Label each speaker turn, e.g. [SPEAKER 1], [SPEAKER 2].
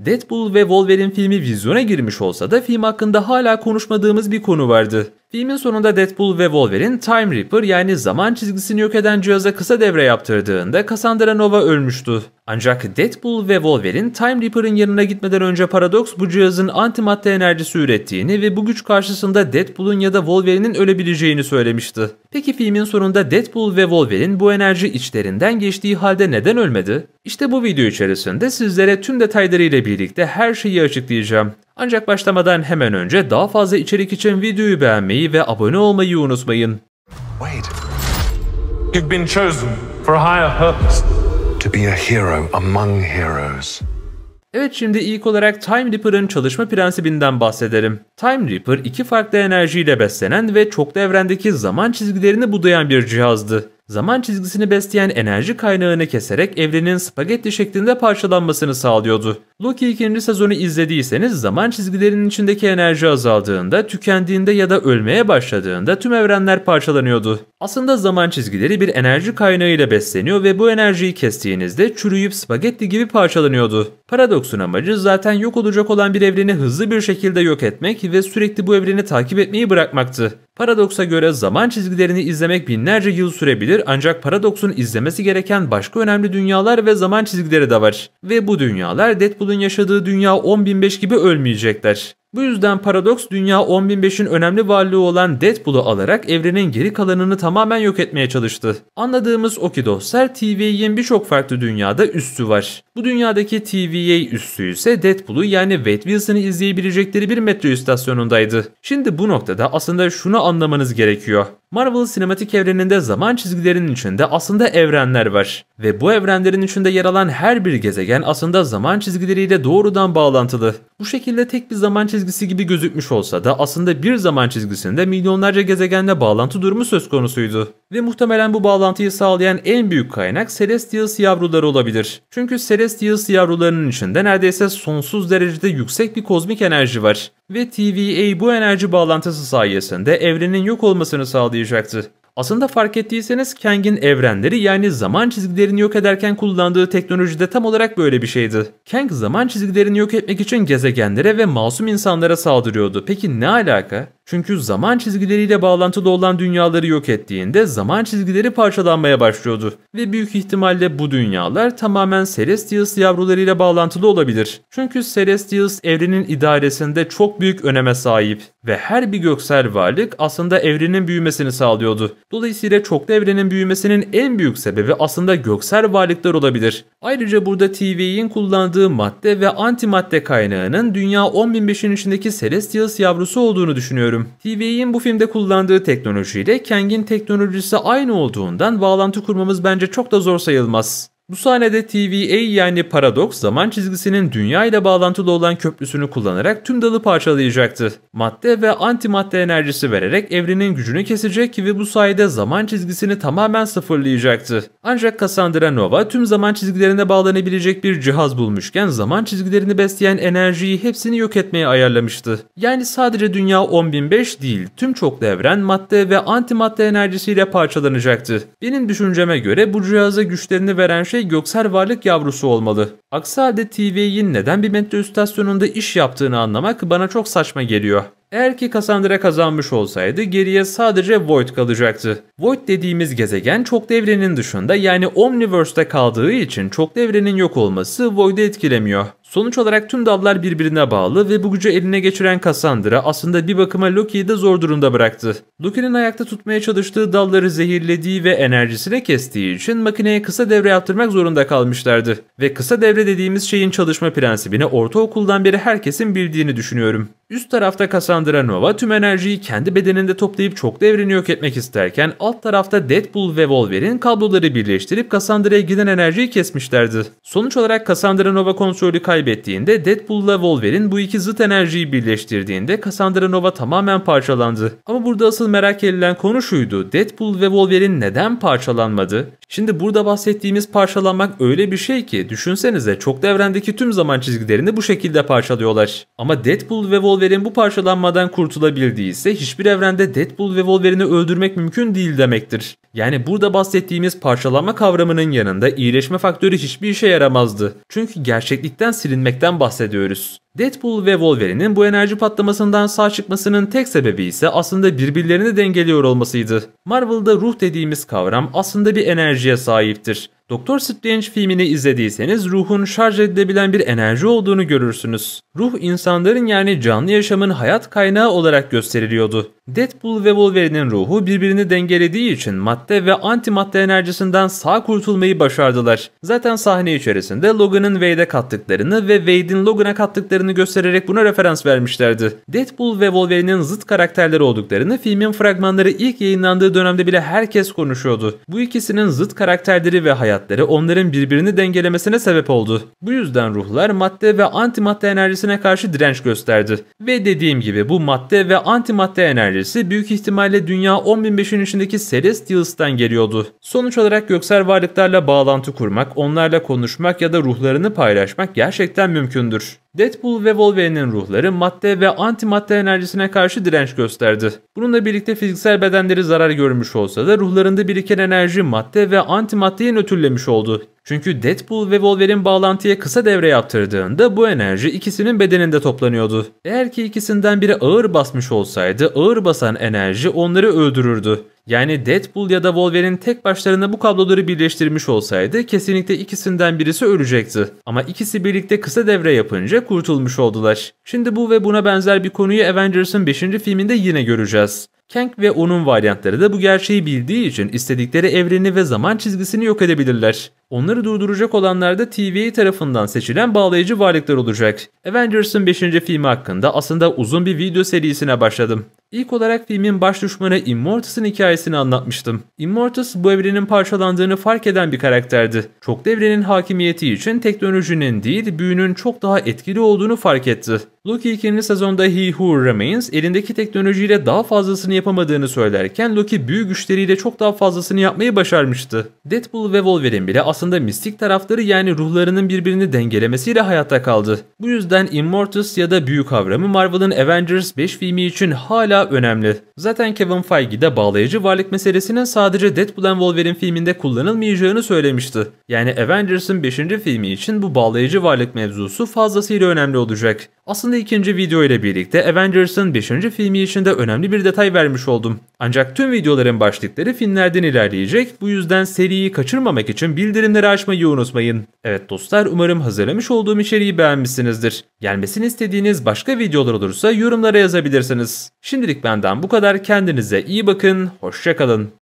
[SPEAKER 1] Deadpool ve Wolverine filmi vizyona girmiş olsa da film hakkında hala konuşmadığımız bir konu vardı. Filmin sonunda Deadpool ve Wolverine Time Reaper yani zaman çizgisini yok eden cihaza kısa devre yaptırdığında Cassandra Nova ölmüştü. Ancak Deadpool ve Wolverine Time Reaper'ın yanına gitmeden önce Paradox bu cihazın antimadde enerjisi ürettiğini ve bu güç karşısında Deadpool'un ya da Wolverine'in ölebileceğini söylemişti. Peki filmin sonunda Deadpool ve Wolverine bu enerji içlerinden geçtiği halde neden ölmedi? İşte bu video içerisinde sizlere tüm detaylarıyla birlikte her şeyi açıklayacağım. Ancak başlamadan hemen önce daha fazla içerik için videoyu beğenmeyi ve abone olmayı unutmayın. Wait. You've been chosen for a higher purpose. To be a hero among heroes. Evet şimdi ilk olarak Time Reaper'ın çalışma prensibinden bahsedelim. Time Reaper iki farklı enerjiyle beslenen ve çoklu evrendeki zaman çizgilerini budayan bir cihazdı zaman çizgisini besleyen enerji kaynağını keserek evrenin spagetti şeklinde parçalanmasını sağlıyordu. Loki 2. sezonu izlediyseniz zaman çizgilerinin içindeki enerji azaldığında, tükendiğinde ya da ölmeye başladığında tüm evrenler parçalanıyordu. Aslında zaman çizgileri bir enerji kaynağıyla besleniyor ve bu enerjiyi kestiğinizde çürüyüp spagetti gibi parçalanıyordu. Paradoksun amacı zaten yok olacak olan bir evreni hızlı bir şekilde yok etmek ve sürekli bu evreni takip etmeyi bırakmaktı. Paradoksa göre zaman çizgilerini izlemek binlerce yıl sürebilir ancak paradoksun izlemesi gereken başka önemli dünyalar ve zaman çizgileri de var. Ve bu dünyalar Deadpool'un yaşadığı dünya 10.005 gibi ölmeyecekler. Bu yüzden paradoks dünya 10.005'in önemli varlığı olan Deadpool'u alarak evrenin geri kalanını tamamen yok etmeye çalıştı. Anladığımız o ki dostlar TVA birçok farklı dünyada üssü var. Bu dünyadaki TVA üssü ise Deadpool'u yani Wade Wilson'ı izleyebilecekleri bir metro istasyonundaydı. Şimdi bu noktada aslında şunu anlamanız gerekiyor. Marvel sinematik evreninde zaman çizgilerinin içinde aslında evrenler var. Ve bu evrenlerin içinde yer alan her bir gezegen aslında zaman çizgileriyle doğrudan bağlantılı. Bu şekilde tek bir zaman çizgisi gibi gözükmüş olsa da aslında bir zaman çizgisinde milyonlarca gezegenle bağlantı durumu söz konusuydu ve muhtemelen bu bağlantıyı sağlayan en büyük kaynak Celestials yavruları olabilir. Çünkü Celestials yavrularının içinde neredeyse sonsuz derecede yüksek bir kozmik enerji var ve TVA bu enerji bağlantısı sayesinde evrenin yok olmasını sağlayacaktı. Aslında fark ettiyseniz Kang'in evrenleri yani zaman çizgilerini yok ederken kullandığı teknoloji de tam olarak böyle bir şeydi. Kang zaman çizgilerini yok etmek için gezegenlere ve masum insanlara saldırıyordu. Peki ne alaka? Çünkü zaman çizgileriyle bağlantılı olan dünyaları yok ettiğinde zaman çizgileri parçalanmaya başlıyordu. Ve büyük ihtimalle bu dünyalar tamamen Celestials yavrularıyla bağlantılı olabilir. Çünkü Celestials evrenin idaresinde çok büyük öneme sahip. Ve her bir göksel varlık aslında evrenin büyümesini sağlıyordu. Dolayısıyla çoklu evrenin büyümesinin en büyük sebebi aslında göksel varlıklar olabilir. Ayrıca burada TV'in kullandığı madde ve antimadde kaynağının Dünya 10.005'in içindeki Celestials yavrusu olduğunu düşünüyorum. TV'in bu filmde kullandığı teknolojiyle Kang'in teknolojisi aynı olduğundan bağlantı kurmamız bence çok da zor sayılmaz. Bu sahnede TVA yani Paradox zaman çizgisinin dünya ile bağlantılı olan köprüsünü kullanarak tüm dalı parçalayacaktı. Madde ve antimadde enerjisi vererek evrenin gücünü kesecek ve bu sayede zaman çizgisini tamamen sıfırlayacaktı. Ancak Cassandra Nova tüm zaman çizgilerine bağlanabilecek bir cihaz bulmuşken zaman çizgilerini besleyen enerjiyi hepsini yok etmeye ayarlamıştı. Yani sadece dünya 10.005 değil tüm çoklu evren madde ve antimadde enerjisiyle parçalanacaktı. Benim düşünceme göre bu cihaza güçlerini veren şey ve göksel varlık yavrusu olmalı. Aksi halde TV'nin neden bir metro istasyonunda iş yaptığını anlamak bana çok saçma geliyor. Eğer ki Cassandra kazanmış olsaydı geriye sadece Void kalacaktı. Void dediğimiz gezegen çok devrenin dışında yani Omniverse'de kaldığı için çok devrenin yok olması Void'i etkilemiyor. Sonuç olarak tüm dallar birbirine bağlı ve bu gücü eline geçiren Cassandra aslında bir bakıma Loki'yi de zor durumda bıraktı. Loki'nin ayakta tutmaya çalıştığı dalları zehirlediği ve enerjisine kestiği için makineye kısa devre yaptırmak zorunda kalmışlardı. Ve kısa devre dediğimiz şeyin çalışma prensibini ortaokuldan beri herkesin bildiğini düşünüyorum. Üst tarafta Cassandra canlandıran Nova tüm enerjiyi kendi bedeninde toplayıp çok evreni yok etmek isterken alt tarafta Deadpool ve Wolverine kabloları birleştirip Cassandra'ya giden enerjiyi kesmişlerdi. Sonuç olarak Cassandra Nova kontrolü kaybettiğinde Deadpool ve Wolverine bu iki zıt enerjiyi birleştirdiğinde Cassandra Nova tamamen parçalandı. Ama burada asıl merak edilen konu şuydu. Deadpool ve Wolverine neden parçalanmadı? Şimdi burada bahsettiğimiz parçalanmak öyle bir şey ki düşünsenize çok evrendeki tüm zaman çizgilerini bu şekilde parçalıyorlar. Ama Deadpool ve Wolverine bu parçalanma Savunmadan kurtulabildiyse hiçbir evrende Deadpool ve Wolverine'i öldürmek mümkün değil demektir. Yani burada bahsettiğimiz parçalanma kavramının yanında iyileşme faktörü hiçbir işe yaramazdı. Çünkü gerçeklikten silinmekten bahsediyoruz. Deadpool ve Wolverine'in bu enerji patlamasından sağ çıkmasının tek sebebi ise aslında birbirlerini dengeliyor olmasıydı. Marvel'da ruh dediğimiz kavram aslında bir enerjiye sahiptir. Doktor Strange filmini izlediyseniz ruhun şarj edilebilen bir enerji olduğunu görürsünüz. Ruh insanların yani canlı yaşamın hayat kaynağı olarak gösteriliyordu. Deadpool ve Wolverine'in ruhu birbirini dengelediği için madde ve antimadde enerjisinden sağ kurtulmayı başardılar. Zaten sahne içerisinde Logan'ın Wade'e kattıklarını ve Wade'in Logan'a kattıklarını olduklarını göstererek buna referans vermişlerdi. Deadpool ve Wolverine'in zıt karakterleri olduklarını filmin fragmanları ilk yayınlandığı dönemde bile herkes konuşuyordu. Bu ikisinin zıt karakterleri ve hayatları onların birbirini dengelemesine sebep oldu. Bu yüzden ruhlar madde ve antimadde enerjisine karşı direnç gösterdi. Ve dediğim gibi bu madde ve antimadde enerjisi büyük ihtimalle dünya 10.005'in içindeki Celestials'tan geliyordu. Sonuç olarak göksel varlıklarla bağlantı kurmak, onlarla konuşmak ya da ruhlarını paylaşmak gerçekten mümkündür. Deadpool ve Wolverine'in ruhları madde ve antimadde enerjisine karşı direnç gösterdi. Bununla birlikte fiziksel bedenleri zarar görmüş olsa da ruhlarında biriken enerji madde ve antimaddeyi nötrlemiş oldu. Çünkü Deadpool ve Wolverine bağlantıya kısa devre yaptırdığında bu enerji ikisinin bedeninde toplanıyordu. Eğer ki ikisinden biri ağır basmış olsaydı ağır basan enerji onları öldürürdü. Yani Deadpool ya da Wolverine tek başlarına bu kabloları birleştirmiş olsaydı kesinlikle ikisinden birisi ölecekti. Ama ikisi birlikte kısa devre yapınca kurtulmuş oldular. Şimdi bu ve buna benzer bir konuyu Avengers'ın 5. filminde yine göreceğiz. Kang ve onun varyantları da bu gerçeği bildiği için istedikleri evreni ve zaman çizgisini yok edebilirler. Onları durduracak olanlar da TVA tarafından seçilen bağlayıcı varlıklar olacak. Avengers'ın 5. filmi hakkında aslında uzun bir video serisine başladım. İlk olarak filmin baş düşmanı Immortus'un hikayesini anlatmıştım. Immortus bu evrenin parçalandığını fark eden bir karakterdi. Çok devrenin hakimiyeti için teknolojinin değil büyünün çok daha etkili olduğunu fark etti. Loki ikinci sezonda He Who Remains elindeki teknolojiyle daha fazlasını yapamadığını söylerken Loki büyü güçleriyle çok daha fazlasını yapmayı başarmıştı. Deadpool ve Wolverine bile aslında mistik tarafları yani ruhlarının birbirini dengelemesiyle hayatta kaldı. Bu yüzden Immortus ya da büyü kavramı Marvel'ın Avengers 5 filmi için hala hala önemli. Zaten Kevin Feige de bağlayıcı varlık meselesinin sadece Deadpool and Wolverine filminde kullanılmayacağını söylemişti. Yani Avengers'ın 5. filmi için bu bağlayıcı varlık mevzusu fazlasıyla önemli olacak. Aslında ikinci video ile birlikte Avengers'ın 5. filmi için de önemli bir detay vermiş oldum. Ancak tüm videoların başlıkları filmlerden ilerleyecek, bu yüzden seriyi kaçırmamak için bildirimleri açmayı unutmayın. Evet dostlar umarım hazırlamış olduğum içeriği beğenmişsinizdir. Gelmesini istediğiniz başka videolar olursa yorumlara yazabilirsiniz. Şimdilik benden bu kadar kendinize iyi bakın, hoşçakalın.